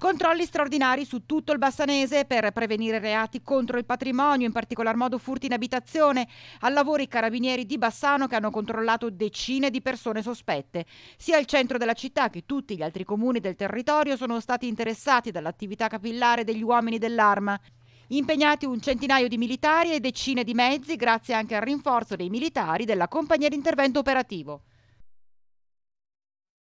Controlli straordinari su tutto il Bassanese per prevenire reati contro il patrimonio, in particolar modo furti in abitazione. Al lavoro i carabinieri di Bassano che hanno controllato decine di persone sospette. Sia il centro della città che tutti gli altri comuni del territorio sono stati interessati dall'attività capillare degli uomini dell'arma. Impegnati un centinaio di militari e decine di mezzi grazie anche al rinforzo dei militari della compagnia di intervento operativo.